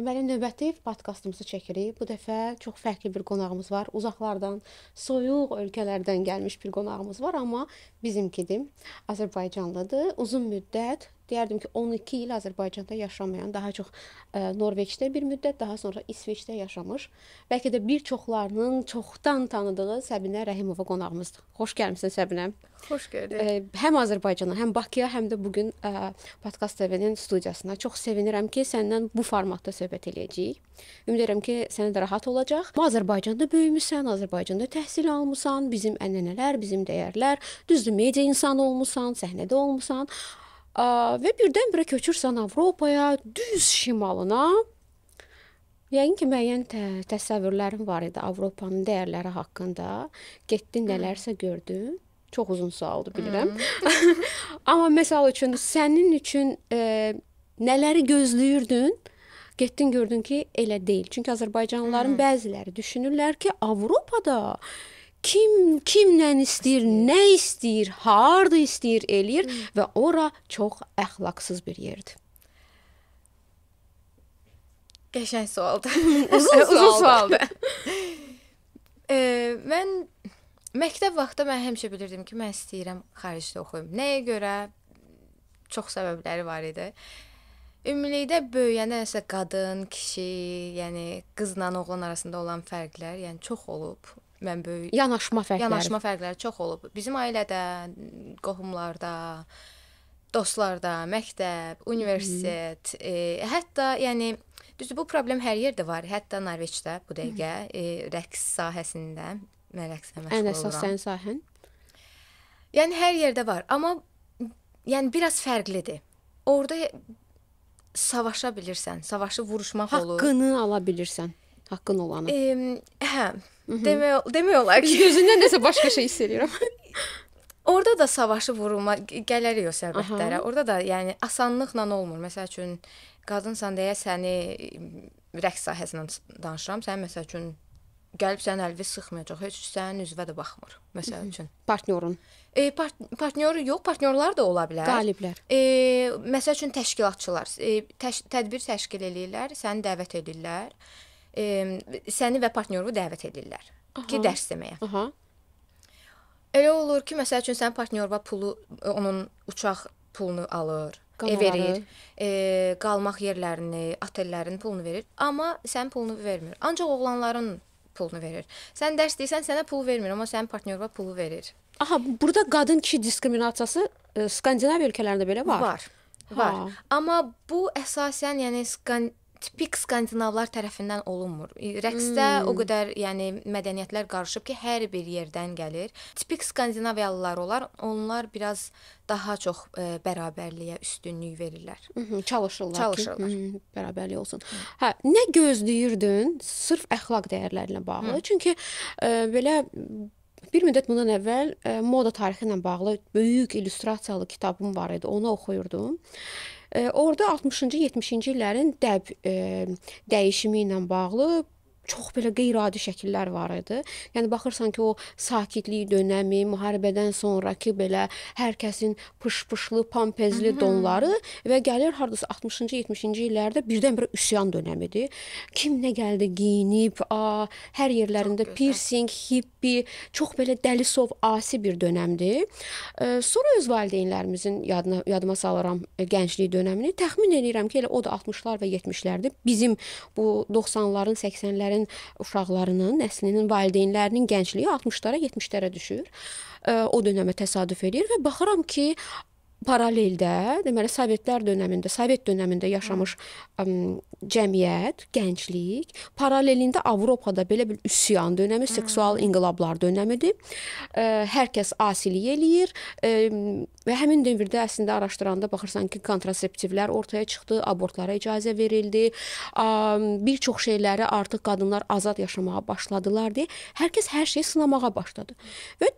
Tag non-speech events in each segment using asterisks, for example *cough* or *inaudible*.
Deməli növbəti podkastımızı çəkirik. Bu dəfə çox fərqli bir qonağımız var. Uzaqlardan, soyuq ölkələrdən gəlmiş bir qonağımız var, amma bizimkidir. Azərbaycanlıdır. Uzun müddət deyərdim ki, 12 il Azərbaycanda yaşamayan, daha çox ə, e, Norveçdə bir müddət, daha sonra İsveçdə yaşamış, bəlkə də bir çoxlarının çoxdan tanıdığı Səbinə Rəhimova qonağımızdır. Xoş gəlmisən Səbinə. Xoş gəldik. E, həm Azərbaycana, həm Bakıya, həm də bu gün e, podkast TV-nin studiyasına. Çox sevinirəm ki, səndən bu formatda söhbət eləyəcəyik. Ümid edirəm ki, sənə də rahat olacaq. Azərbaycanda böyümüsən, Azərbaycanda təhsil almısan, bizim ənənələr, bizim dəyərlər, düzdür, media insanı olmusan, səhnədə olmusan, və birdən-birə köçürsən Avropaya, düz şimalına. Yəqin ki, müəyyən tə təsəvvürlərin var idi Avropanın dəyərləri haqqında. Getdin, nələrsə gördün. Çox uzun sualdır, bilirəm. *laughs* Amma məsəl üçün sənin üçün e, nələri gözləyirdin? Getdin gördün ki, elə deyil. Çünki Azərbaycanlıların bəziləri düşünürlər ki, Avropada kim kimlə istəyir, nə istəyir, harda istəyir eləyir Hı. və ora çox əxlaqsız bir yerdir. Qəşəng sualdır. *laughs* uzun sualdır. uzun sualdır. *laughs* e, mən məktəb vaxtı mən həmişə bilirdim ki, mən istəyirəm xaricdə oxuyum. Nəyə görə? Çox səbəbləri var idi. Ümumilikdə böyüyəndə isə qadın, kişi, yəni qızla oğlan arasında olan fərqlər, yəni çox olub mən böyük yanaşma fərqləri. Yanaşma fərqləri çox olub. Bizim ailədə, qohumlarda, dostlarda, məktəb, universitet, Hı -hı. e, hətta yəni düzdür bu problem hər yerdə var. Hətta Norveçdə bu dəqiqə Hı -hı. E, rəqs sahəsində mən rəqslə məşğul oluram. Ən əsas sənin sahən? Yəni hər yerdə var, amma yəni biraz fərqlidir. Orda savaşa bilirsən, savaşı vuruşmaq Haqqını olur. Haqqını ala bilirsən haqqın olanı. E, hə. Demək, demək olar ki, gözündən nəsə başqa şey hiss edirəm. *laughs* Orda da savaşı vurulma gələrik o səbəblərə. Orda da yəni asanlıqla olmur. Məsəl üçün qadınsan deyə səni rəqs sahəsindən danışıram. Sən məsəl üçün gəlib sənin əlvi sıxmayacaq. Heç sənin üzvə də baxmır. Məsəl üçün partnyorun. E, part partnyoru yox, partnyorlar da ola bilər. Qaliblər. E, məsəl üçün təşkilatçılar, e, təş tədbir təşkil eləyirlər, səni dəvət edirlər e, səni və partnyoru dəvət edirlər Aha. ki, dərs deməyə. Aha. Elə olur ki, məsəl üçün sənin partnyorva pulu e, onun uçaq pulunu alır, Qamaları. ev verir, e, qalmaq yerlərini, otellərin pulunu verir, amma sənin pulunu vermir. Ancaq oğlanların pulunu verir. Sən dərs deyirsən, sənə pul vermir, amma sənin partnyorva pulu verir. Aha, burada qadın kişi diskriminasiyası e, Skandinav ölkələrində belə var. Var. Var. Ha. Amma bu əsasən, yəni skan tipik skandinavlar tərəfindən olunmur. Rəqsdə hmm. o qədər, yəni mədəniyyətlər qarışıb ki, hər bir yerdən gəlir. Tipik skandinaviyalılar olar, onlar biraz daha çox ə, e, bərabərliyə üstünlük verirlər. Hı -hı, çalışırlar, çalışırlar ki, hı -hı, hmm, bərabərlik olsun. Hı. Hə, nə gözləyirdin sırf əxlaq dəyərlərinə bağlı? Hı. Çünki ə, e, belə Bir müddət bundan əvvəl ə, e, moda tarixi ilə bağlı böyük illüstrasiyalı kitabım var idi. Onu oxuyurdum. Orda 60-cı, 70-ci illərin dəb e, dəyişimi ilə bağlı çox belə qeyri-adi şəkillər var idi. Yəni baxırsan ki, o sakitlik dönəmi, müharibədən sonrakı belə hər kəsin pış-pışlı, pampezli mhm. donları və gəlir hardasa 60-cı, 70-ci illərdə birdən-birə üsyan dönəmidir. Kim nə gəldi geyinib, a, hər yerlərində piercing, hippi, çox belə dəlisov, asi bir dönəmdir. E, sonra öz valideynlərimizin yadına yadıma salıram e, gənclik dönəmini. Təxmin edirəm ki, elə o da 60-lar və 70-lərdir. Bizim bu 90-ların, 80-lərin gənclərin, uşaqlarının, nəslinin valideynlərinin gəncliyi 60-lara, 70-lərə düşür. O dönəmə təsadüf edir və baxıram ki, paraleldə, deməli Sovetlər dövründə, Sovet dövründə yaşamış ə, cəmiyyət, gənclik, paralelində Avropada belə bir üsyan dövrü, seksual inqilablar dövrüdür. Hər kəs asilik eləyir ə, və həmin dövrdə əslində araşdıranda baxırsan ki, kontraseptivlər ortaya çıxdı, abortlara icazə verildi. Ə, bir çox şeyləri artıq qadınlar azad yaşamağa başladılar deyə hər kəs hər şeyi sınamağa başladı. Və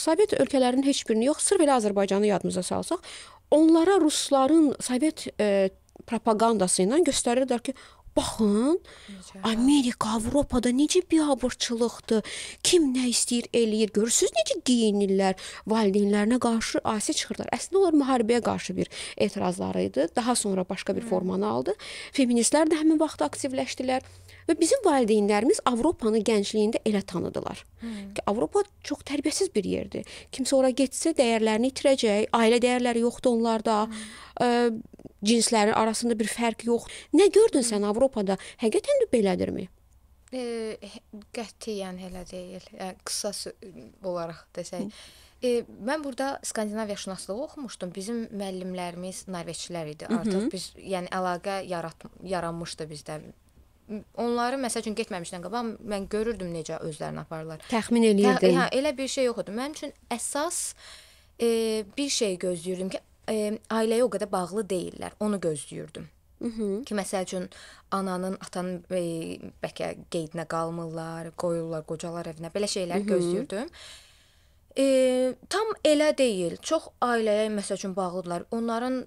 Sovet ölkələrinin heç birini yox, sırf elə Azərbaycanı yadımıza salsaq, onlara rusların sovet e, propagandası ilə göstərirdilər ki, baxın, necə? Amerika, Avropada necə biabırçılıqdır. Kim nə istəyir eləyir. Görürsüz necə geyinirlər, valideynlərinə qarşı asi çıxırlar. Əslində onlar müharibəyə qarşı bir etirazları idi. Daha sonra başqa bir formanı aldı. Feministlər də həmin vaxt aktivləşdilər. Və bizim valideynlərimiz Avropanı gəncliyində elə tanıdılar. Hmm. Ki Avropa çox tərbiyəsiz bir yerdir. Kimsə ora getsə dəyərlərini itirəcək, ailə dəyərləri yoxdur onlarda. Hmm. Ə, e, cinslərin arasında bir fərq yox. Nə gördün hmm. sən Avropada? Həqiqətən də belədirmi? E, qətiyyən elə deyil. Yəni qısa olaraq desək. E, mən burada Skandinaviya şünaslığı oxumuşdum. Bizim müəllimlərimiz Norveçlilər idi. Artıq Hı -hı. biz yəni əlaqə yarat yaranmışdı bizdə onları məsəl üçün getməmişdən qabaq mən görürdüm necə özlərini aparırlar. Təxmin eləyirdin. Tə, hə, elə bir şey yox idi. Mənim üçün əsas e, bir şey gözləyirdim ki, e, ailəyə o qədər bağlı deyillər. Onu gözləyirdim. Mhm. Ki məsəl üçün ananın, atanın e, bəlkə qeydinə qalmırlar, qoyurlar qocalar evinə. Belə şeylər Hı -hı. gözləyirdim. E, tam elə deyil. Çox ailəyə məsəl üçün bağlıdırlar. Onların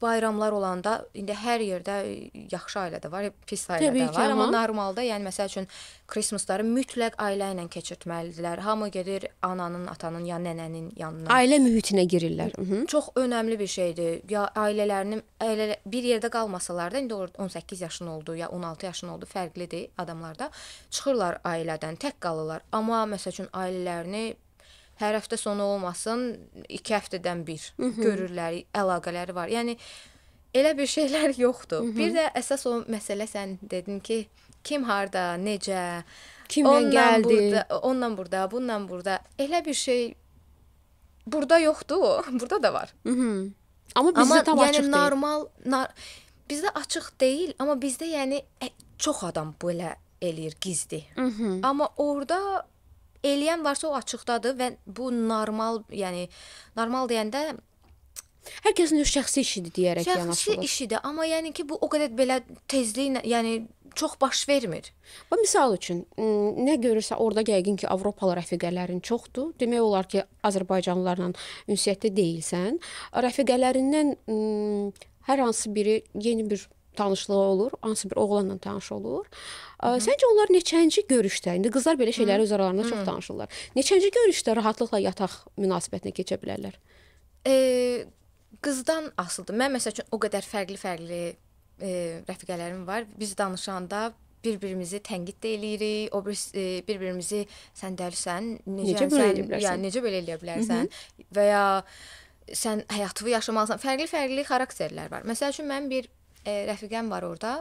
bayramlar olanda indi hər yerdə e, yaxşı ailə də var, pis ailə Təbii də var, ki, amma, amma normalda, yəni məsəl üçün Krismusları mütləq ailə ilə keçirtməlidirlər. Hamı gedir ananın, atanın ya nənənin yanına. Ailə mühitinə girirlər. Hı -hı. Çox önəmli bir şeydir. Ya ailələrinin ailə bir yerdə qalmasalar da indi 18 yaşın oldu ya 16 yaşın oldu fərqlidir adamlarda. Çıxırlar ailədən, tək qalırlar. Amma məsəl üçün ailələrini hər həftə sonu olmasın, 2 həftədən bir Hı -hı. görürlər, əlaqələri var. Yəni elə bir şeylər *laughs* yoxdur. Hı -hı. Bir də əsas o məsələ sən dedin ki, kim harda, necə, kimlə ondan gəldi, burada, ondan burada, bununla burada. Elə bir şey burada yoxdur, *laughs* burada da var. Hı -hı. Amma bizdə amma, tam yəni, açıq yəni, deyil. normal, nar bizdə açıq deyil, amma bizdə yəni e, çox adam belə eləyir gizli. Hı -hı. Amma orada eləyən varsa o açıqdadır və bu normal, yəni normal deyəndə Hər kəsin öz şəxsi işidir deyərək yanaşılır. Şəxsi yanaşılır. işidir, amma yəni ki, bu o qədər belə tezliklə, yəni çox baş vermir. Və misal üçün nə görürsə orada yəqin ki, Avropalı rəfiqələrin çoxdur. Demək olar ki, Azərbaycanlılarla ünsiyyətdə deyilsən. Rəfiqələrindən hər hansı biri yeni bir tanışlığı olur, hansı bir oğlanla tanış olur. Hı -hı. Səncə onlar neçənci görüşdə, indi qızlar belə şeyləri öz aralarında Hı -hı. çox danışırlar. Neçənci görüşdə rahatlıqla yataq münasibətinə keçə bilərlər? E, qızdan asılıdır. Mən məsəl üçün o qədər fərqli-fərqli e, rəfiqələrim var. Biz danışanda bir-birimizi tənqid də eləyirik, o bir e, bir-birimizi sən dəlisən, necə, necə belə eləyə bilərsən? Yəni necə belə eləyə bilərsən? Hı -hı. Və ya sən həyatını yaşamalısan. Fərqli-fərqli xarakterlər var. Məsəl üçün mən bir e, rəfiqəm var orada.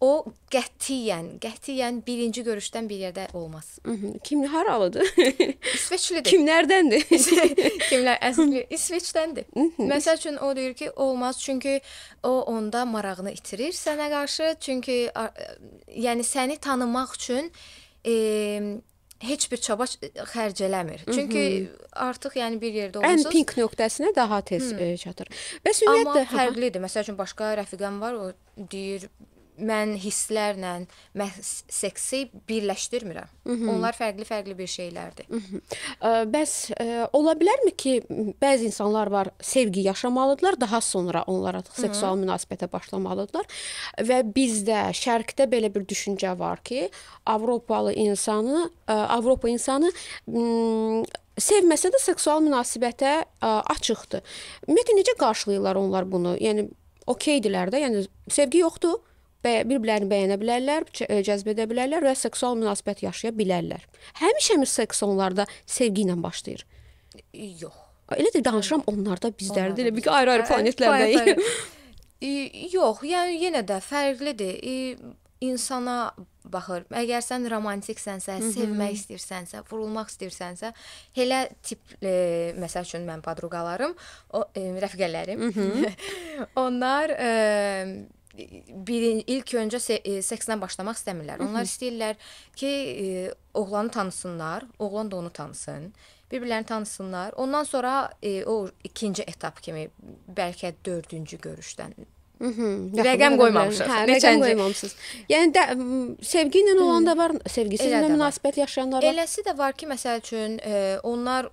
O qətiyyən, qətiyyən birinci görüşdən bir yerdə olmaz. Mhmm. Kim haralıdır? *laughs* İsveçlidir. Kimlərdəndir? *laughs* Kimlər *laughs* əsli İsveçdəndir. Mhmm. Məsəl üçün o deyir ki, olmaz çünki o onda marağını itirir sənə qarşı. Çünki yəni səni tanımaq üçün e, heç bir çaba e, xərc eləmir. Çünki Hı -hı. artıq yəni bir yerdə olmusunuz. Ən pink nöqtəsinə daha tez Hı -hı. E, çatır. Bəs ümumiyyətlə fərqlidir. Məsəl üçün başqa rəfiqəm var, o deyir mən hisslərlə məhz seksi birləşdirmirəm. Hı mhm. -hı. Onlar fərqli-fərqli bir şeylərdir. Hı mhm. -hı. Ə, bəs ə, ola bilərmi ki, bəzi insanlar var, sevgi yaşamalıdılar, daha sonra onlar artıq Hı -hı. seksual münasibətə başlamalıdılar və bizdə şərqdə belə bir düşüncə var ki, Avropalı insanı, ə, Avropa insanı sevməsə də seksual münasibətə ə, açıqdır. Ümumiyyətlə necə qarşılayırlar onlar bunu? Yəni okeydirlər də, yəni sevgi yoxdur bir-birlərini bəyənə bilərlər, e, cəzb edə bilərlər və seksual münasibət yaşaya bilərlər. Həmişə mi seks onlarda sevgi ilə başlayır? Yox. Elədir danışıram onlarda bizlərdə elə bir ayrı-ayrı planetlərdəyik. *laughs* Yox, yəni yenə də fərqlidir. İnsana baxır. Əgər sən romantiksənsə, sevmək istəyirsənsə, vurulmaq istəyirsənsə, elə tip e, məsəl üçün mən padruqalarım, o e, rəfiqələrim. *laughs* onlar e, birin, ilk öncə se e, sekslə başlamaq istəmirlər. Onlar istəyirlər ki, e, oğlanı tanısınlar, oğlan da onu tanısın. Bir-birlərini tanısınlar. Ondan sonra e, o ikinci etap kimi bəlkə 4-cü görüşdən Mhm. Rəqəm qoymamışıq. Hə, rəqəm qoymamısınız. Yəni də sevgi ilə olan da var, sevgisizlə münasibət yaşayanlar var. Eləsi də var ki, məsəl üçün e, onlar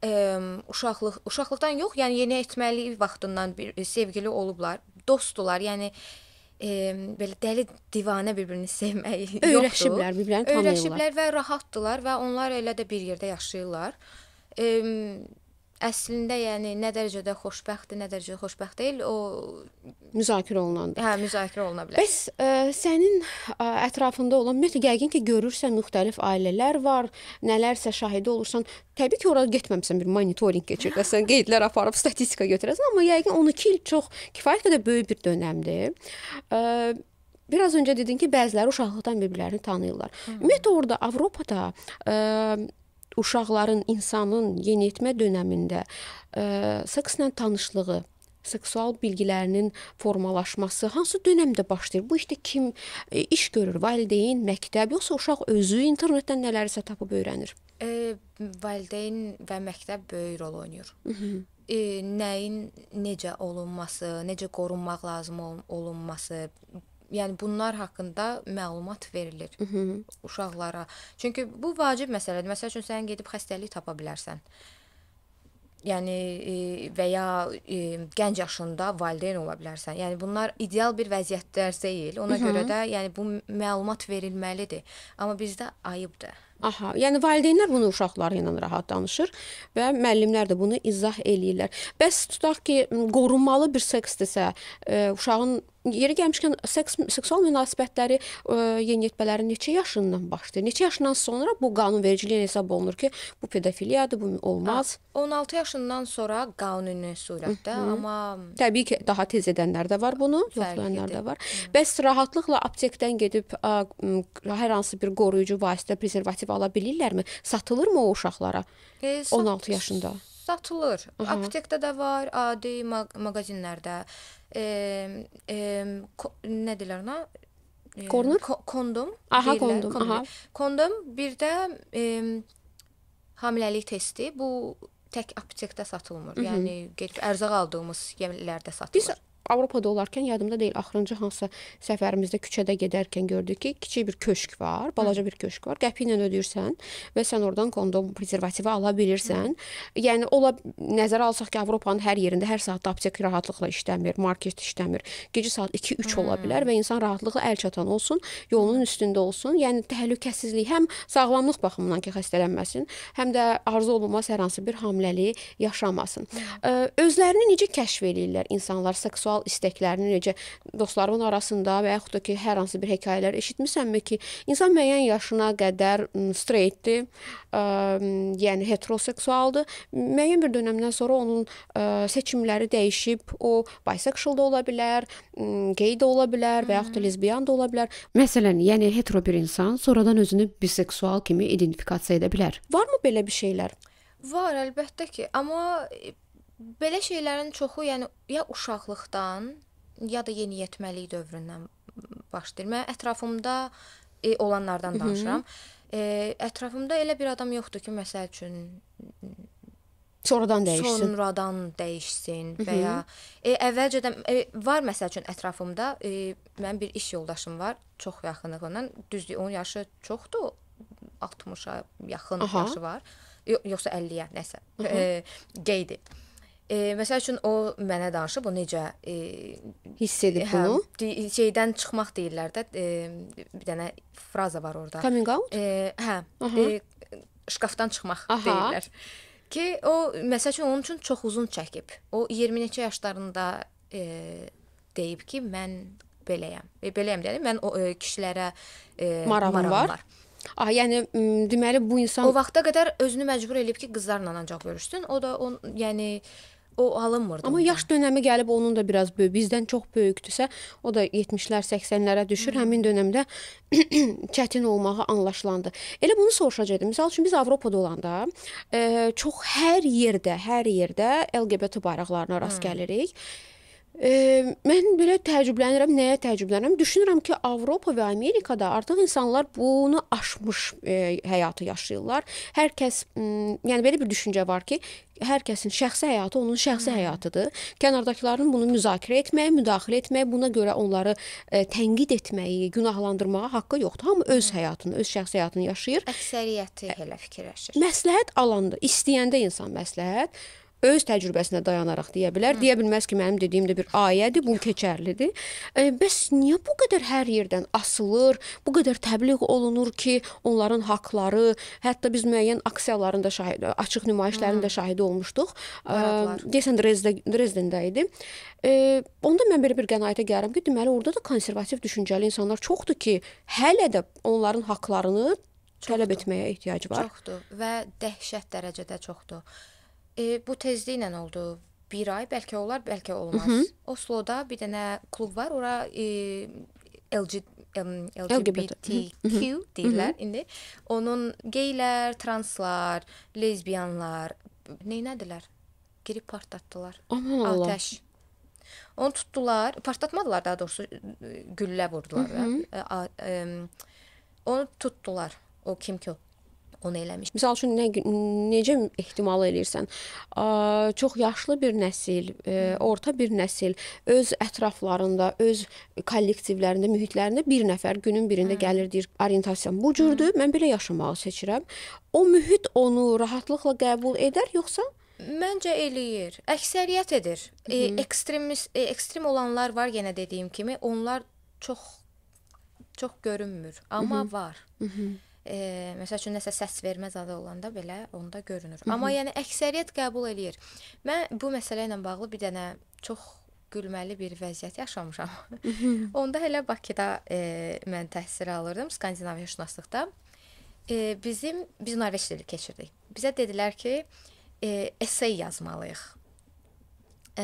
ə, uşaqlıq uşaqlıqdan yox, yəni yeni etməli vaxtından bir sevgili olublar dostdular. Yəni e, belə dəli divanə bir-birini sevmək öyrəşiblər, bir-birini tanıyırlar. Öyrəşiblər və rahatdılar və onlar elə də bir yerdə yaşayırlar. E, əslində yəni nə dərəcədə xoşbəxtdir, nə dərəcədə xoşbəxt deyil, o müzakirə olunanda. Hə, müzakirə oluna bilər. Bəs ə, e, sənin ə, e, ətrafında olan ümumiyyətlə yəqin ki, görürsən müxtəlif ailələr var, nələrsə şahidi olursan. Təbii ki, ora getməmisən, bir monitorinq keçirdəsən, qeydlər aparıb statistika götürəsən, amma yəqin 12 il çox kifayət qədər böyük bir dönəmdir. Ə, e, biraz öncə dedin ki, bəziləri uşaqlıqdan bir-birlərini tanıyırlar. Ümumiyyətlə orada Avropada ə, uşaqların, insanın yeniyetmə dövründə e, sekslə tanışlığı seksual bilgilərinin formalaşması hansı dövrdə başlayır? Bu işdə kim e, iş görür? Valideyn, məktəb, yoxsa uşaq özü internetdən nələrsə tapıb öyrənir? E, valideyn və məktəb böyük rol oynayır. Hı -hı. E, nəyin necə olunması, necə qorunmaq lazım olunması, yəni bunlar haqqında məlumat verilir Hı -hı. uşaqlara. Çünki bu vacib məsələdir. Məsəl üçün sən gedib xəstəlik tapa bilərsən. Yəni e, və ya e, gənc yaşında valideyn ola bilərsən. Yəni bunlar ideal bir vəziyyətlər deyil. Ona Hı -hı. görə də yəni bu məlumat verilməlidir. Amma bizdə ayıbdır. Aha, yəni valideynlər bunu uşaqları ilə rahat danışır və müəllimlər də bunu izah eləyirlər. Bəs tutaq ki, qorunmalı bir seksdirsə, ə, e, uşağın yeri gəlmişkən seks seksual münasibətləri ə, e, yeniyetmələrin neçə yaşından başlayır? Neçə yaşından sonra bu qanunvericiliyə hesab olunur ki, bu pedofiliyadır, bu olmaz. Ha, hə, 16 yaşından sonra qanuni surətdə, Hı -hı. amma təbii ki, daha tez edənlər də var bunu, yoxlayanlar da var. Hı -hı. Bəs rahatlıqla aptekdən gedib ə, hər hansı bir qoruyucu vasitə, prezervativ edib ala bilirlərmi? Satılırmı o uşaqlara? E, sat 16 yaşında. Satılır. Hı -hı. Aptekdə də var, adi ma mağazinlərdə. E, e, nə deyirlər ona? E, Kornur? Ko kondom. Aha, deyirlər, kondom. Kondom. Aha. kondom bir də e, hamiləlik testi. Bu tək aptekdə satılmır. Hı mhm. -hı. Yəni gedib ərzaq aldığımız yerlərdə satılır. Biz Avropada olarkən yadımda deyil, axırıncı hansı səfərimizdə küçədə gedərkən gördük ki, kiçik bir köşk var, balaca bir köşk var. Qəpi ilə ödəyirsən və sən oradan kondom, prezervativi ala bilirsən. Hı. Yəni ola nəzərə alsaq ki, Avropanın hər yerində hər saatda aptek rahatlıqla işləmir, market işləmir. Gecə saat 2-3 ola bilər və insan rahatlıqla əl çatan olsun, yolunun üstündə olsun. Yəni təhlükəsizlik həm sağlamlıq baxımından ki, xəstələnməsin, həm də arzu olunmaz hər hansı bir hamiləliyi yaşamasın. Hı. Özlərini necə kəşf eləyirlər insanlar seksual sual istəklərini necə dostlarımın arasında və yaxud da ki, hər hansı bir hekayələr eşitmisənmi ki, insan müəyyən yaşına qədər streytdir, ə, yəni heteroseksualdır. Müəyyən bir dönəmdən sonra onun ə, seçimləri dəyişib, o biseksual da ola bilər, gey də ola bilər və yaxud da lesbiyan da ola bilər. Məsələn, yəni hetero bir insan sonradan özünü biseksual kimi identifikasiya edə bilər. Varmı belə bir şeylər? Var, əlbəttə ki, amma Belə şeylərin çoxu, yəni ya uşaqlıqdan, ya da yeniyetməlik dövründən başlayır. Mən ətrafımda e, olanlardan danışıram. E, ətrafımda elə bir adam yoxdur ki, məsəl üçün sonradan dəyişsin. Sonradan dəyişsin və ya e, əvvəlcədən e, var məsəl üçün ətrafımda e, mənim bir iş yoldaşım var, çox yaxınlığından. Düzdür, onun yaşı çoxdur. 60-a yaxın Aha. yaşı var. Yoxsa 50-yə, nəsə. E, qeydi. E, məsəl üçün o mənə danışıb, o necə e, hiss edib hə, bunu? Şeydən çıxmaq deyirlər də, e, bir dənə fraza var orada. Coming out? E, hə, Aha. e, şkafdan çıxmaq Aha. deyirlər. Ki o məsəl üçün onun üçün çox uzun çəkib. O 20 neçə yaşlarında e, deyib ki, mən beləyəm. E, beləyəm deyəndə mən o e, kişilərə e, marağım, marağım var. var. Ah, yəni deməli bu insan o vaxta qədər özünü məcbur eləyib ki, qızlarla ancaq görüşsün. O da on, yəni o alınmırdı. Amma ondan. yaş dönəmi gəlib onun da biraz böyük, bizdən çox böyükdüsə, o da 70-lər, 80-lərə düşür. Hı. Həmin dönəmdə *clears throat* çətin olmağı anlaşılandı. Elə bunu soruşacaqdım. Məsəl üçün biz Avropada olanda e, çox hər yerdə, hər yerdə LGBT bayraqlarına rast Hı. gəlirik. Hı E, mən belə təəccüblənirəm. Nəyə təəccüblənirəm? Düşünürəm ki, Avropa və Amerikada artıq insanlar bunu aşmış e, həyatı yaşayırlar. Hər kəs, yəni belə bir düşüncə var ki, hər kəsin şəxsi həyatı onun şəxsi hə. həyatıdır. Kənardakıların bunu müzakirə etməyə, müdaxilə etməyə, buna görə onları ə, tənqid etməyi, günahlandırmağa haqqı yoxdur. Hamı öz hə. həyatını, öz şəxsi həyatını yaşayır. Əksəriyyəti elə fikirləşir. Məsləhət alanda, istəyəndə insan məsləhət öz təcrübəsinə dayanaraq deyə bilər. Hı. Hə. Deyə bilməz ki, mənim dediyim də bir ayədir, bu keçərlidir. E, bəs niyə bu qədər hər yerdən asılır, bu qədər təbliğ olunur ki, onların haqqları, hətta biz müəyyən aksiyaların da şahid, açıq nümayişlərin Hı. də şahidi olmuşduq. E, deyəsən Drezdə, Dresdendə idi. E, onda mən belə bir qənaətə gəlirəm ki, deməli orada da konservativ düşüncəli insanlar çoxdur ki, hələ də onların haqqlarını Çoxdur. tələb etməyə ehtiyacı var. Çoxdur və dəhşət dərəcədə çoxdur. E, bu tezliklə oldu. 1 ay, bəlkə olar, bəlkə olmaz. Hı -hı. Osloda bir dənə klub var. Ora e, LG um, LGBTQ deyirlər indi. Onun geylər, translar, lezbiyanlar neynədilər? Girib partlatdılar. Aman Allah. Atəş. Onu tutdular, partlatmadılar daha doğrusu güllə vurdular. Hı -hı. Ə, ə, ə, onu tutdular. O kim ki o? onu eləmiş. Məsəl üçün nə necə ehtimal eləyirsən? Çox yaşlı bir nəsil, e, orta bir nəsil öz ətraflarında, öz kollektivlərində, mühitlərində bir nəfər günün birində hə. gəlir deyir, orientasiyam bu cürdür, hə. mən belə yaşamağı seçirəm. O mühit onu rahatlıqla qəbul edər, yoxsa Məncə eləyir. Əksəriyyət edir. E, ekstremist e, ekstrem olanlar var yenə dediyim kimi, onlar çox çox görünmür, amma Hı -hı. var. Hı -hı e, məsəl üçün nəsə səs vermə zadı olanda belə onda görünür. Hı -hı. Amma yəni əksəriyyət qəbul eləyir. Mən bu məsələ ilə bağlı bir dənə çox gülməli bir vəziyyət yaşamışam. Hı -hı. *laughs* onda hələ Bakıda e, mən təhsil alırdım Skandinaviya şünaslıqda. E, bizim biz Norveç dili keçirdik. Bizə dedilər ki, e, essay yazmalıyıq. E,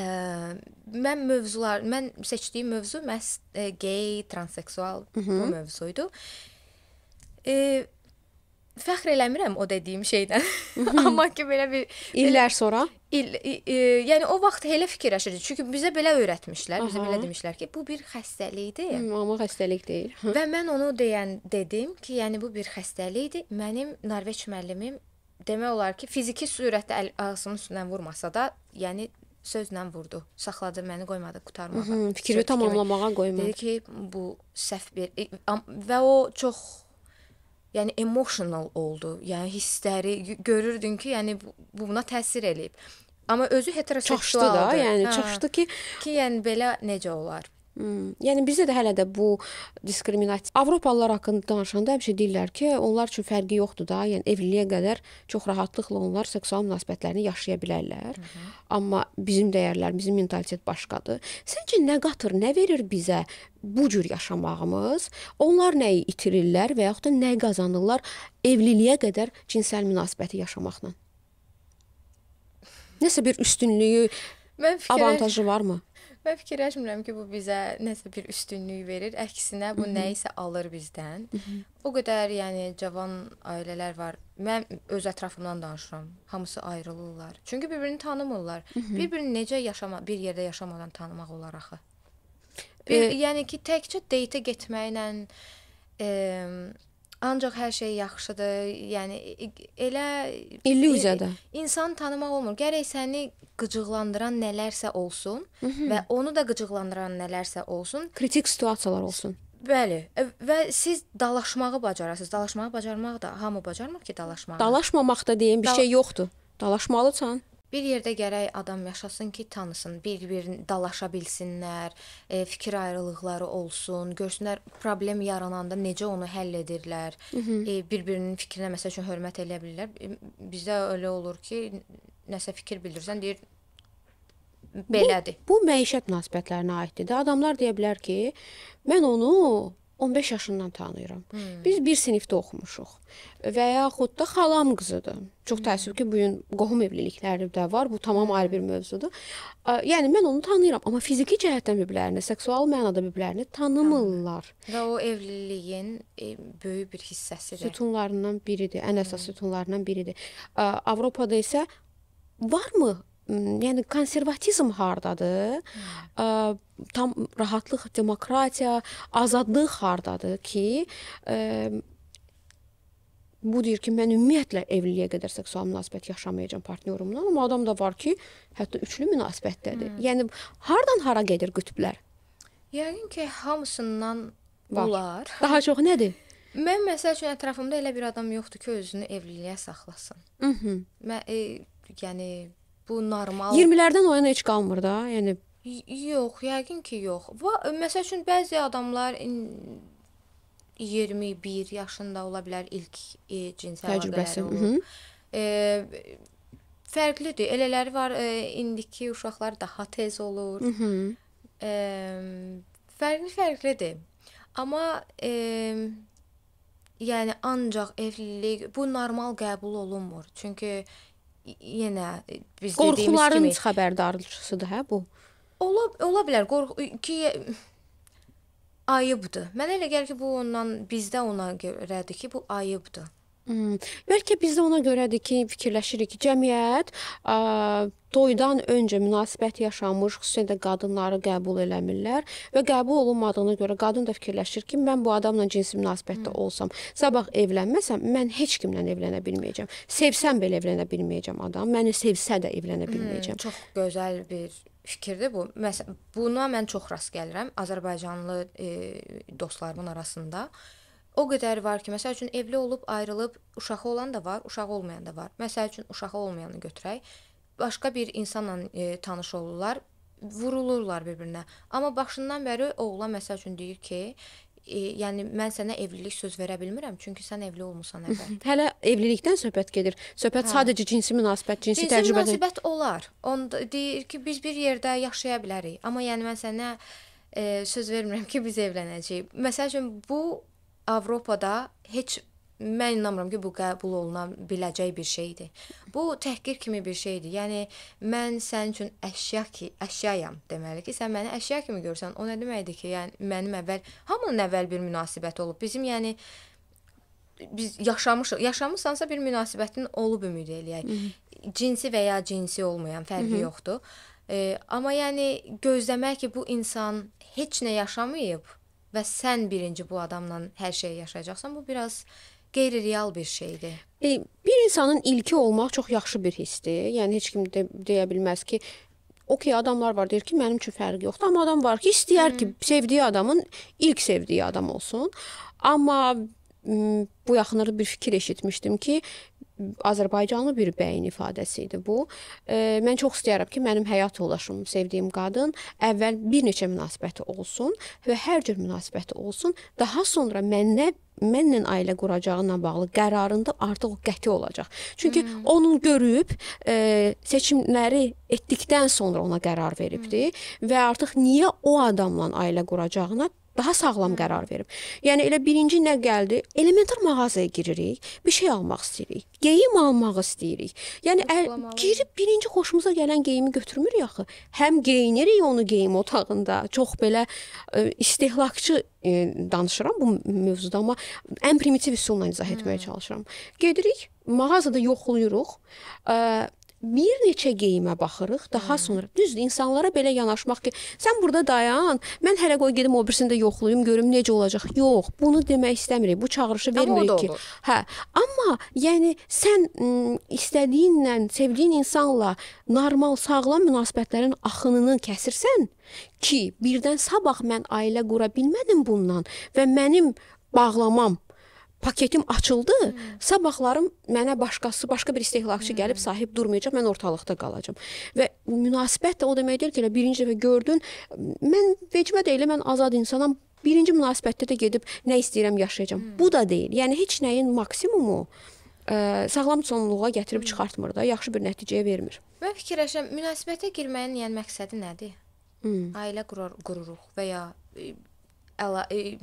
mən mövzular, mən seçdiyim mövzu məhz e, gey, transseksual Hı -hı. bu mövzu idi e, fəxr eləmirəm o dediyim şeydən. *laughs* Amma ki belə bir belə, illər sonra il, e, e, yəni o vaxt elə fikirləşirdik. Çünki bizə belə öyrətmişlər, Aha. bizə belə demişlər ki, bu bir xəstəlikdir. Amma xəstəlik deyil. Və mən onu deyən dedim ki, yəni bu bir xəstəlikdir. Mənim Norveç müəllimim demək olar ki, fiziki sürətdə ağzının üstündən vurmasa da, yəni sözlə vurdu. Saxladı, məni qoymadı qurtarmağa. Fikri tamamlamağa qoymadı. Dedi ki, bu səhv bir və o çox yəni emotional oldu. Yəni hissləri görürdün ki, yəni bu buna təsir eləyib. Amma özü heteroseksualdır. Çaşdı da, yəni hə, çaşdı ki, ki yəni belə necə olar? Hmm. Yəni bizdə də hələ də bu diskriminasiya. Avropalılar haqqında danışanda həmişə deyirlər ki, onlar üçün fərqi yoxdur da, yəni evliliyə qədər çox rahatlıqla onlar seksual münasibətlərini yaşaya bilərlər. Hı -hı. Amma bizim dəyərlər, bizim mentalitet başqadır. Səncə nə qatır, nə verir bizə bu cür yaşamağımız? Onlar nəyi itirirlər və yaxud da nə qazanırlar evliliyə qədər cinsəl münasibəti yaşamaqla? Nəsə bir üstünlüyü, Mən fikirləş... avantajı varmı? Mən fikirləşmirəm ki, bu bizə nəsə bir üstünlük verir. Əksinə bu nə isə alır bizdən. o qədər, yəni cavan ailələr var. Mən öz ətrafımdan danışıram. Hamısı ayrılırlar. Çünki bir-birini tanımırlar. bir-birini necə yaşama, bir yerdə yaşamadan tanımaq olar axı. Bir, e yəni ki, təkcə deytə getməklə e, Ancaq hər şey yaxşıdır. Yəni elə illüziyadır. E, İnsanı tanımaq olmur. Gərək səni qıcıqlandıran nələrsə olsun Hı -hı. və onu da qıcıqlandıran nələrsə olsun. Kritik situasiyalar olsun. Bəli. E, və siz dalaşmağı bacarasınız. Dalaşmağı bacarmaq da hamı bacarmır ki, dalaşmağı. Dalaşmamaq da deyim bir Dal şey yoxdur. Dalaşmalısan. Bir yerdə gərək adam yaşasın ki, tanısın, bir-birini dalaşa bilsinlər, e, fikir ayrılıqları olsun, görsünlər problem yarananda necə onu həll edirlər. E, bir-birinin fikrinə məsəl üçün hörmət eləyə bilirlər. E, bizdə elə olur ki, nəsə fikir bildirsən, deyir belədir. Bu, bu məişət münasibətlərinə aiddir də. Adamlar deyə bilər ki, mən onu 15 yaşından tanıyıram. Hmm. Biz bir sinifdə oxumuşuq. Və yaxud da xalam qızıdır. Çox təəssüf ki, bu gün qohum evlilikləri də var. Bu tamam ayrı bir mövzudur. Yəni mən onu tanıyıram, amma fiziki cəhətdən bir-birlərini, seksual mənada bir-birlərini tanımırlar. Və o evliliyin e, böyük bir hissəsidir. Sütunlarından biridir, ən əsas hmm. sütunlarından biridir. Avropada isə varmı yəni konservatizm hardadır? Ə, tam rahatlıq, demokratiya, azadlıq hardadır ki, ə, bu deyir ki, mən ümumiyyətlə evliliyə qədər seksual münasibət yaşamayacağam partnyorumla, amma adam da var ki, hətta üçlü münasibətdədir. Hmm. Yəni hardan hara gedir qütblər? Yəqin ki, hamısından var. olar. Daha çox nədir? Mən məsəl üçün ətrafımda elə bir adam yoxdur ki, özünü evliliyə saxlasın. Mhm. Mən e, yəni Bu normal. 20-lərdən oyun heç qalmır da. Yəni yox, yəqin ki, yox. Va məsəl üçün bəzi adamlar 21 yaşında ola bilər ilk e, cinsel təcrübəsi. E, fərqlidir. Elələri var, e, indiki uşaqlar daha tez olur. Hı -hı. E, fərqli fərqlidir. Amma e, yəni ancaq evlilik bu normal qəbul olunmur. Çünki yenə biz qorxuların kimi, xəbərdarçısıdır hə bu. Ola ola bilər qorxu ki ayıbdır. Mənə elə gəlir ki, bu ondan bizdə ona görədir ki, bu ayıbdır. Hmm. Bəlkə biz də ona görədir ki, fikirləşirik ki, cəmiyyət ə, toydan öncə münasibət yaşamış, xüsusən də qadınları qəbul eləmirlər və qəbul olunmadığına görə qadın da fikirləşir ki, mən bu adamla cinsi münasibətdə hmm. olsam, sabah evlənməsəm, mən heç kimlə evlənə bilməyəcəm. Sevsəm belə evlənə bilməyəcəm adam. Məni sevsə də evlənə bilməyəcəm. Hmm, çox gözəl bir fikirdir bu. Məsələn, buna mən çox rast gəlirəm Azərbaycanlı e, dostlarımın arasında. E, O qədər var ki, məsəl üçün evli olub ayrılıb uşağı olan da var, uşağı olmayan da var. Məsəl üçün uşağı olmayanı götürək. Başqa bir insanla e, tanış olurlar, vurulurlar bir-birinə. Amma başından bəri oğlan məsəl üçün deyir ki, e, yəni mən sənə evlilik söz verə bilmirəm, çünki sən evli olmusan *laughs* əvvəl. Hələ evlilikdən söhbət gedir. Söhbət hə. sadəcə cinsi münasibət, cinsi, cinsi təcrübədən. Cinsi münasibət olar. Onda deyir ki, biz bir yerdə yaşaya bilərik, amma yəni mən sənə e, söz vermirəm ki, biz evlənəcəyik. Məsəl üçün bu Avropada heç mən inanmıram ki, bu qəbul oluna biləcək bir şeydir. Bu təhqir kimi bir şeydir. Yəni mən sənin üçün əşya ki, əşyayam deməli ki, sən məni əşya kimi görsən. O nə deməkdir ki? Yəni mənim əvvəl hamının əvvəl bir münasibəti olub. Bizim yəni biz yaşamışıq. Yaşamısansa bir münasibətin olub ümid eləyək. Cinsi və ya cinsi olmayan fərqi Hı -hı. yoxdur. E, amma yəni gözləmək ki, bu insan heç nə yaşamayıb və sən birinci bu adamla hər şeyi yaşayacaqsan, bu biraz qeyri-real bir şeydir. E, bir insanın ilki olmaq çox yaxşı bir hissdir. Yəni heç kim de deyə bilməz ki, okey adamlar var deyir ki, mənim üçün fərqi yoxdur, amma adam var ki, istəyər Hı. ki, sevdiyi adamın ilk sevdiyi adam olsun. Amma bu yaxınlarda bir fikir eşitmişdim ki, Azərbaycanlı bir bəyin ifadəsi idi bu. E, mən çox istəyirəm ki, mənim həyat yoldaşım, sevdiyim qadın əvvəl bir neçə münasibəti olsun və hər cür münasibəti olsun, daha sonra mənlə mənlə ailə quracağına bağlı qərarında artıq o qəti olacaq. Çünki hmm. onun görüb e, seçimləri etdikdən sonra ona qərar veribdi hmm. və artıq niyə o adamla ailə quracağına daha sağlam qərar verim. Yəni elə birinci nə gəldi? Elementar mağazaya giririk, bir şey almaq istəyirik. Geyim almaq istəyirik. Yəni əl, girib birinci xoşumuza gələn geyimi götürmürük axı. Həm geyinirik onu geyim otağında. Çox belə ə, e, istehlakçı ə, e, danışıram bu mövzuda, amma ən primitiv üsulla izah etməyə Hı. çalışıram. Gedirik, mağazada yoxluyuruq. Ə, e, bir neçə geyimə baxırıq, daha hə. sonra düzdür, insanlara belə yanaşmaq ki, sən burada dayan, mən hələ qoy gedim o birisini də yoxlayım, görüm necə olacaq. Yox, bunu demək istəmirik. Bu çağırışı vermirik ki. Hə, amma yəni sən istədiyinlə, sevdiyin insanla normal, sağlam münasibətlərin axınını kəsirsən ki, birdən sabah mən ailə qura bilmədim bundan və mənim bağlamam paketim açıldı. Hmm. Sabahlarım mənə başqası, başqa bir istehlakçı hmm. gəlib sahib durmayacaq, mən ortalıqda qalacam. Və münasibət də o demək deyil ki, elə birinci dəfə gördün, mən vecimə deyil, mən azad insanam. Birinci münasibətdə də gedib nə istəyirəm yaşayacağam. Hmm. Bu da deyil. Yəni heç nəyin maksimumu ə, e, sağlam sonluğa gətirib hmm. çıxartmır da, yaxşı bir nəticəyə vermir. Mən fikirləşirəm, münasibətə girməyin yəni məqsədi nədir? Hmm. Ailə qurur, qururuq və ya e, əla, e,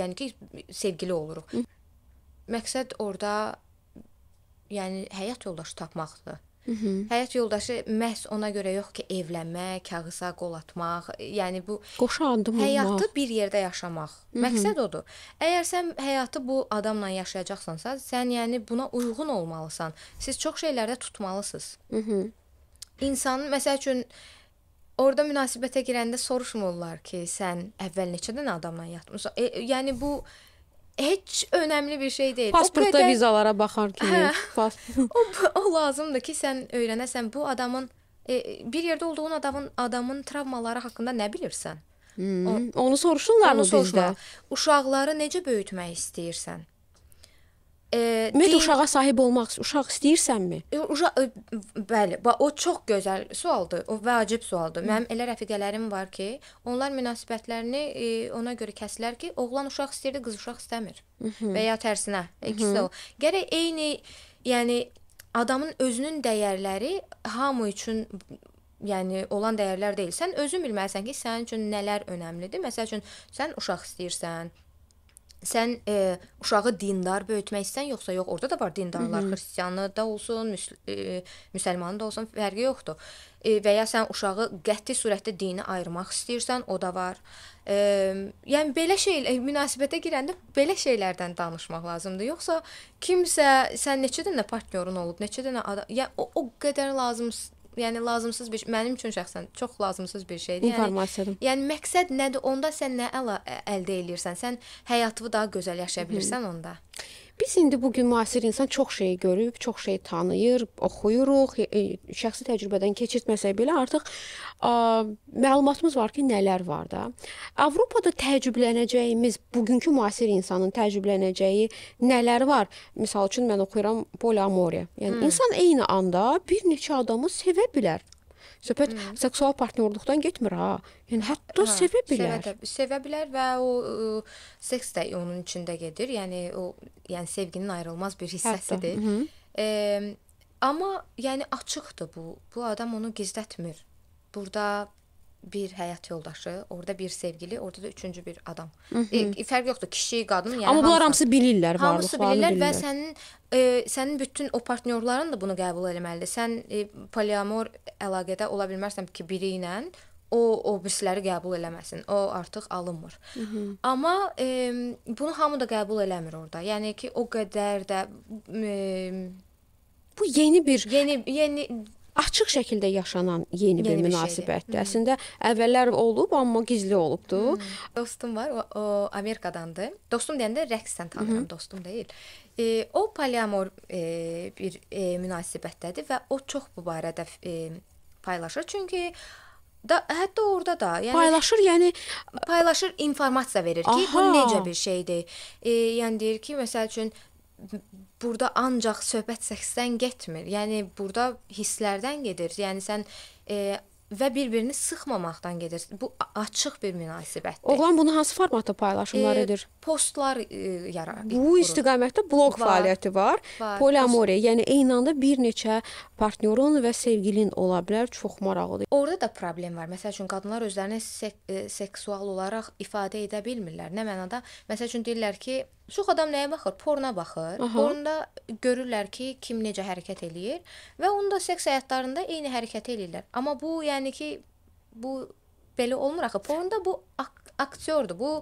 yəni ki, sevgili oluruq. Hmm məqsəd orada yəni həyat yoldaşı tapmaqdır. Hı -hı. Həyat yoldaşı məhz ona görə yox ki, evlənmək, kağıza qol atmaq, yəni bu qoşa addım olmaq. Həyatı bir yerdə yaşamaq. Hı -hı. Məqsəd odur. Əgər sən həyatı bu adamla yaşayacaqsansa, sən yəni buna uyğun olmalısan. Siz çox şeylərdə tutmalısınız. Hı -hı. İnsan məsəl üçün Orda münasibətə girəndə soruşmurlar ki, sən əvvəl neçə dənə adamla yatmısan? E, e yəni bu heç önəmli bir şey deyil. Pasportda qədər... vizalara baxar kimi. Hə, *laughs* o, o lazımdır ki, sən öyrənəsən bu adamın e, bir yerdə olduğun adamın adamın travmaları haqqında nə bilirsən? Hmm, o, onu soruşurlar mı bizdə? Uşaqları necə böyütmək istəyirsən? E, Ümumiyyətlə uşağa sahib olmaq, uşaq istəyirsənmi? E, uşa e, bəli, bax o çox gözəl sualdır. O vacib sualdır. Hı. Mənim elə rəfiqələrim var ki, onlar münasibətlərini e, ona görə kəsirlər ki, oğlan uşaq istəyir, qız uşaq istəmir. Hı -hı. Və ya tərsinə, ikisi də o. Gərək eyni, yəni adamın özünün dəyərləri hamı üçün yəni olan dəyərlər deyil. Sən özün bilməlisən ki, sənin üçün nələr önəmlidir. Məsəl üçün sən uşaq istəyirsən, sən e, uşağı dindar böyütmək istəsən yoxsa yox, orada da var dindarlar, Hı mhm. -hı. xristianı da olsun, müsl e, müsəlmanı da olsun, fərqi yoxdur. E, və ya sən uşağı qəti surətdə dini ayırmaq istəyirsən, o da var. E, yəni belə şey e, münasibətə girəndə belə şeylərdən danışmaq lazımdır. Yoxsa kimsə sən neçə dənə partnyorun olub, neçə dənə adam, ya o, o qədər lazımdır yəni lazımsız bir mənim üçün şəxsən çox lazımsız bir şeydir. İnformasiyadır. Yəni, yəni məqsəd nədir? Onda sən nə ələ, əldə eləyirsən? Sən həyatını daha gözəl yaşaya bilirsən Hı -hı. onda. Biz indi bu gün müasir insan çox şeyi görüb, çox şey tanıyır, oxuyuruq, e, e, şəxsi təcrübədən keçirtməsək belə artıq ə, məlumatımız var ki, nələr var da. Avropada təəccüblənəcəyimiz, bugünkü müasir insanın təəccüblənəcəyi nələr var? Məsəl üçün mən oxuyuram Poli Amore. Yəni hmm. insan eyni anda bir neçə adamı sevə bilər. Söhbət hmm. seksual partnyorluqdan getmir ha. Yəni hətta hə, sevə bilər. Sevə, də, sevə bilər və o ə, seks də onun içində gedir. Yəni o yəni sevginin ayrılmaz bir hissəsidir. E, amma yəni açıqdır bu. Bu adam onu gizlətmir. Burada bir həyat yoldaşı, orada bir sevgili, orada da üçüncü bir adam. Hı -hı. E, fərq yoxdur, kişi, qadın, yəni Amma bunlar hamısı bilirlər, varlıqlarını hamısı bilirlər, bilirlər və sənin e, sənin bütün o partnyorların da bunu qəbul etməlidir. Sən e, poliamor əlaqədə ola bilmərsən ki, biri ilə o o birisləri qəbul eləməsin. O artıq alınmır. Hı -hı. Amma e, bunu hamı da qəbul eləmir orada. Yəni ki, o qədər də e, bu yeni bir yeni yeni açıq şəkildə yaşanan yeni, yeni bir, bir münasibətdir. Hı -hı. Əslində əvvəllər olub, amma gizli olubdu. Hı -hı. Dostum var, o, o Amerikadandır. Dostum deyəndə rəqsdən tanıyıram, Hı -hı. dostum deyil. E, o poliamor e, bir e, münasibətdədir və o çox bu barədə e, paylaşır. Çünki da hətta orada da, yəni paylaşır, yəni paylaşır, informasiya verir ki, Aha. bu necə bir şeydir. E, yəni deyir ki, məsəl üçün burada ancaq söhbət səksdən getmir. Yəni burada hisslərdən gedir. Yəni sən e, və bir-birini sıxmamaqdan gedir. Bu açıq bir münasibətdir. Oğlan bunu hansı formatda paylaşımlar e, edir? Postlar e, yarar. Bu e, qurur. istiqamətdə bloq var, fəaliyyəti var. var Polyamori, post... yəni eyni anda bir neçə partnyorun və sevgilin ola bilər. Çox maraqlıdır. Orada da problem var. Məsəl üçün qadınlar özlərini sek e, seksual olaraq ifadə edə bilmirlər. Nə mənada? Məsəl üçün deyirlər ki, Çox adam nəyə baxır? Porna baxır. Aha. Pornda görürlər ki, kim necə hərəkət eləyir və onu da seks həyatlarında eyni hərəkət eləyirlər. Amma bu, yəni ki, bu belə olmur axı. Pornda bu ak aktyordur. Bu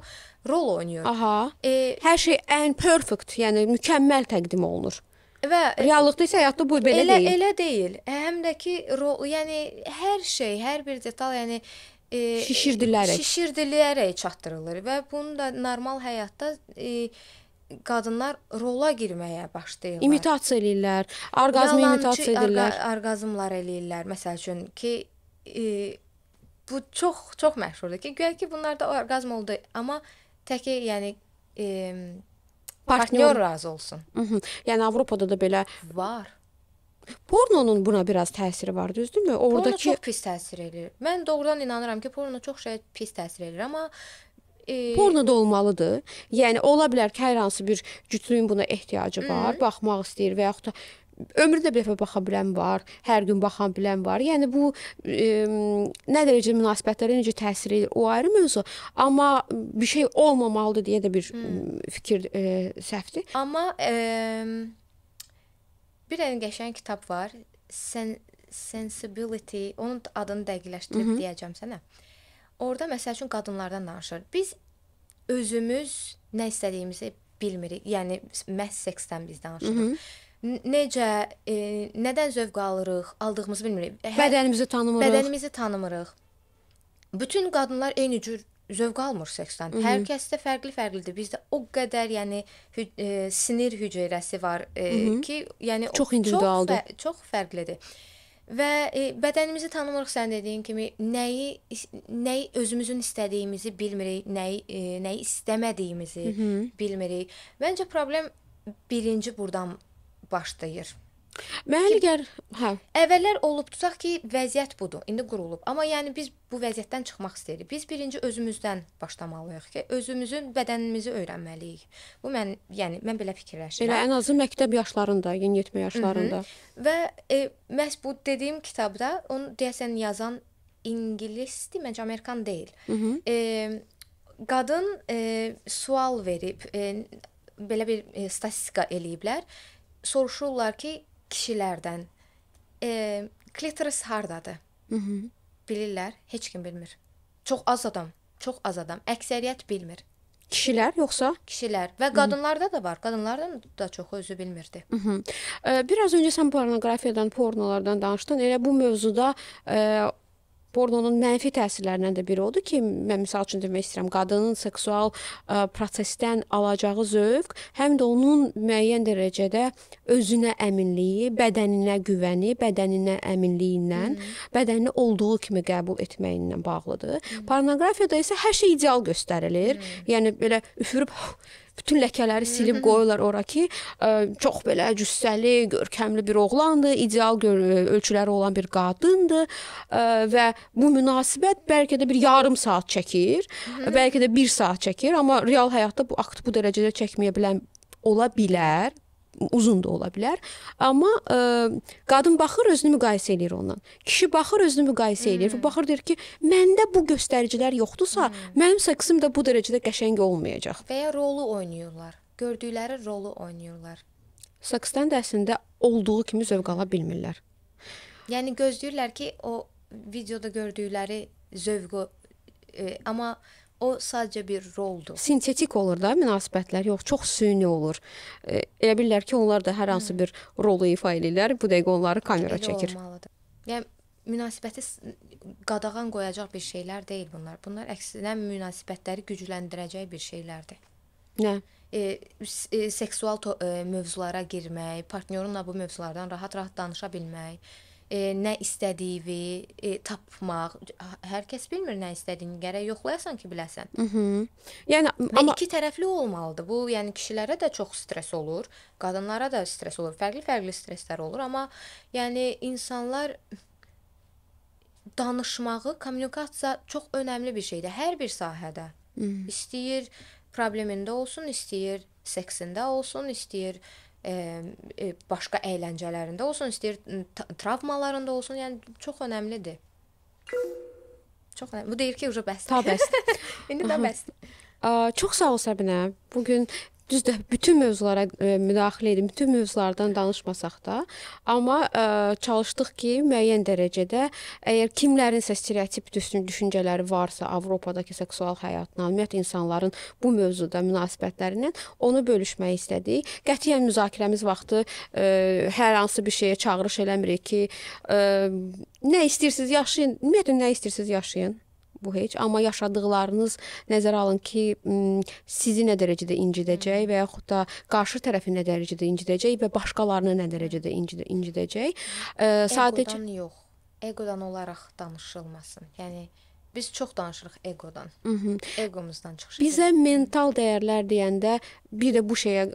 rol oynayır. Aha. E, hər şey ən perfect, yəni mükəmməl təqdim olunur. Və reallıqda isə həyatda bu belə elə, deyil. Elə deyil. Həm də ki, rol, yəni hər şey, hər bir detal, yəni e, şişirdilərək şişirdilərək çatdırılır və bunu da normal həyatda e, qadınlar rola girməyə başlayırlar. İmitasiya eləyirlər, orqazmı imitasiya edirlər, orqazmlar eləyirlər. Məsəl üçün ki, e, bu çox çox məşhurdur ki, güya ki bunlarda orqazm oldu, amma təki yəni e, partnyor, partnyor razı olsun. Mhm. Yəni Avropada da belə var. Pornonun buna biraz təsiri var, düzdürmü? Oradakı porno çox pis təsir eləyir. Mən doğrudan inanıram ki, porno çox şey pis təsir eləyir, amma E... Porno da olmalıdır. Yəni ola bilər ki, hər hansı bir cütlüyün buna ehtiyacı var, Hı -hı. baxmaq istəyir və yaxud da ömründə bir dəfə baxa bilən var, hər gün baxan bilən var. Yəni bu e, nə dərəcə münasibətlərə necə təsir edir, o ayrı mövzu. Amma bir şey olmamalıdır deyə də bir Hı. fikir e, səhvdir. Amma e, Bir dənə qəşəng kitab var. Sen Sensibility, onun adını dəqiqləşdirib Hı -hı. deyəcəm sənə. Orda məsəl üçün qadınlardan danışır. Biz özümüz nə istədiyimizi bilmirik. Yəni məhz seksdən biz danışırıq. Hı -hı necə, e, nədən zövq alırıq, aldığımızı bilmirik. Hə, bədənimizi tanımırıq. Bədənimizi tanımırıq. Bütün qadınlar eyni cür zövq almır seksdən. Hı -hı. Hər kəsdə fərqli-fərqlidir. Bizdə o qədər, yəni hü e, sinir hüceyrəsi var e, Hı -hı. ki, yəni çox individualdır. Çox, fə çox fərqlidir. Və e, bədənimizi tanımırıq sən dediyin kimi, nəyi nəyi özümüzün istədiyimizi bilmirik, nəyi e, nəyi istəmədiyimizi Hı -hı. bilmirik. Məncə problem birinci burdan başlayır. Mənə elə gəlir, hə. Əvvəllər olub tutaq ki, vəziyyət budur. İndi qurulub. Amma yəni biz bu vəziyyətdən çıxmaq istəyirik. Biz birinci özümüzdən başlamalıyıq ki, özümüzün bədənimizi öyrənməliyik. Bu mən, yəni mən belə fikirləşirəm. Elə ən azı məktəb yaşlarında, yeniyetmə yaşlarında. Hı -hı. Və e, məhz bu dediyim kitabda onu deyəsən yazan ingilisdir, məncə Amerikan deyil. Hı -hı. E, qadın e, sual verib, e, belə bir e, statistika eləyiblər. Soruşurlar ki, kişilərdən e, klitoris hardadır? Mhm. Bilirlər? Heç kim bilmir. Çox az adam, çox az adam, əksəriyyət bilmir. Kişilər yoxsa? Kişilər və qadınlarda da var. Qadınlardan da çox özü bilmirdi. Hı -hı. E, biraz öncə sən pornoqrafiyadan, pornolardan danışdın. Elə bu mövzuda e, pornonun mənfi təsirlərindən də biri odur ki, mən misal üçün demək istəyirəm, qadının seksual ə, prosesdən alacağı zövq həm də onun müəyyən dərəcədə özünə əminliyi, bədəninə güvəni, bədəninə əminliyindən, Hı -hı. bədənini olduğu kimi qəbul etməyindən bağlıdır. Hı -hı. Pornoqrafiyada isə hər şey ideal göstərilir. Hı -hı. Yəni belə üfürüb bütün ləkələri silib qoyurlar ora ki, ə, e, çox belə cüssəli, görkəmli bir oğlandır, ideal ölçüləri olan bir qadındır ə, e, və bu münasibət bəlkə də bir yarım saat çəkir, Hı -hı. bəlkə də 1 saat çəkir, amma real həyatda bu akt bu dərəcədə çəkməyə bilən ola bilər uzun da ola bilər. Amma ə, e, qadın baxır, özünü müqayisə eləyir ondan. Kişi baxır, özünü müqayisə eləyir hmm. və baxır deyir ki, məndə bu göstəricilər yoxdursa, hmm. mənim seksim də bu dərəcədə qəşəng olmayacaq. Və ya rolu oynayırlar. Gördükləri rolu oynayırlar. Seksdən də əslində olduğu kimi zövq ala bilmirlər. Yəni gözləyirlər ki, o videoda gördükləri zövqü e, amma o sadəcə bir roldur. Sintetik olur da münasibətlər, yox, çox süni olur. E, elə bilirlər ki, onlar da hər hansı bir rolu ifa edirlər. Bu dəqiqə onları kamera elə çəkir. Olmalıdır. Yəni münasibəti qadağan qoyacaq bir şeylər deyil bunlar. Bunlar əksinə münasibətləri gücləndirəcək bir şeylərdir. Nə? E, e, seksual e, mövzulara girmək, partnyorunla bu mövzulardan rahat-rahat danışa bilmək, e, nə istədiyini e, tapmaq, hər kəs bilmir nə istədiyini, gərək yoxlayasan ki, biləsən. Mhm. Yəni Və amma iki tərəfli olmalıdır. Bu, yəni kişilərə də çox stress olur, qadınlara da stress olur. Fərqli-fərqli stresslər olur, amma yəni insanlar danışmağı, kommunikasiya çox önəmli bir şeydir hər bir sahədə. Mhm. İstəyir problemində olsun, istəyir seksində olsun, istəyir E, başqa əyləncələrində olsun, istəyir travmalarında olsun, yəni çox əhəmilidir. Çox önəmli. Bu deyir ki, uca bəsdir. Ta bəsdir. *laughs* İndi də bəsdir. Çox sağ ol Səbinə. Bu gün düzdür, bütün mövzulara e, müdaxilə edib, bütün mövzulardan danışmasaq da, amma ə, e, çalışdıq ki, müəyyən dərəcədə əgər kimlərinsə stereotip düşüncələri varsa Avropadakı seksual həyatla, ümumiyyətlə insanların bu mövzuda münasibətlərindən onu bölüşmək istədik. Qətiyyən müzakirəmiz vaxtı ə, e, hər hansı bir şeyə çağırış eləmirik ki, ə, nə istəyirsiniz yaşayın, ümumiyyətlə nə istəyirsiniz yaşayın bu heç, amma yaşadıqlarınız nəzərə alın ki, sizi nə dərəcədə incidəcək və yaxud da qarşı tərəfi nə dərəcədə incidəcək və başqalarını nə dərəcədə incidə, incidəcək. E, sadəcə egodan yox, egodan olaraq danışılmasın. Yəni Biz çox danışırıq egodan. Hı -hı. Egomuzdan çıxış. Bizə edir. mental dəyərlər deyəndə bir də bu şeyə ə,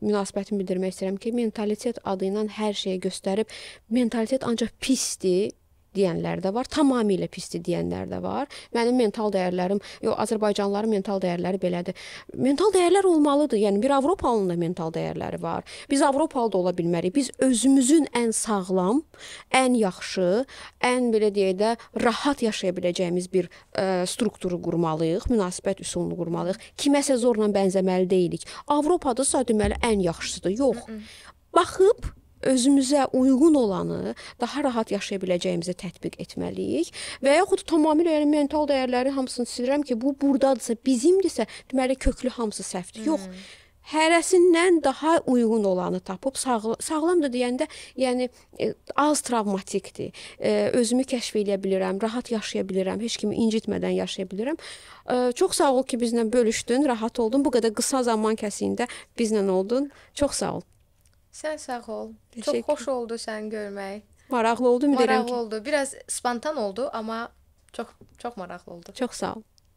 münasibətimi bildirmək istəyirəm ki, mentalitet adı ilə hər şeyi göstərib mentalitet ancaq pisdir deyənlər də var, tamamilə pisdir deyənlər də var. Mənim mental dəyərlərim, yox, Azərbaycanlıların mental dəyərləri belədir. Mental dəyərlər olmalıdır. Yəni bir Avropalının da mental dəyərləri var. Biz Avropalı da ola bilmərik. Biz özümüzün ən sağlam, ən yaxşı, ən belə deyək də rahat yaşaya biləcəyimiz bir ə, e, strukturu qurmalıyıq, münasibət üsulunu qurmalıyıq. Kiməsə zorla bənzəməli deyilik. Avropadasa deməli ən yaxşısıdır. Yox. Baxıb özümüzə uyğun olanı daha rahat yaşaya biləcəyimizi tətbiq etməliyik və yaxud tamamilə yəni mental dəyərləri hamısını silirəm ki, bu burdadırsa, bizimdirsə, deməli köklü hamısı səhvdir. Yox. Hmm. Hərəsindən daha uyğun olanı tapıb sağ, sağlam da deyəndə, yəni e, az travmatikdir. E, özümü kəşf eləyə bilirəm, rahat yaşaya bilirəm, heç kimi incitmədən yaşaya bilirəm. E, çox sağ ol ki, bizlə bölüşdün, rahat oldun. Bu qədər qısa zaman kəsiyində bizlə oldun. Çox sağ ol. Sən sağ ol. Teşekkür. Çox xoş oldu səni görmək. Maraqlı oldu, ümid edirəm ki. Maraqlı oldu. Biraz spontan oldu, amma çox çox maraqlı oldu. Çox sağ ol.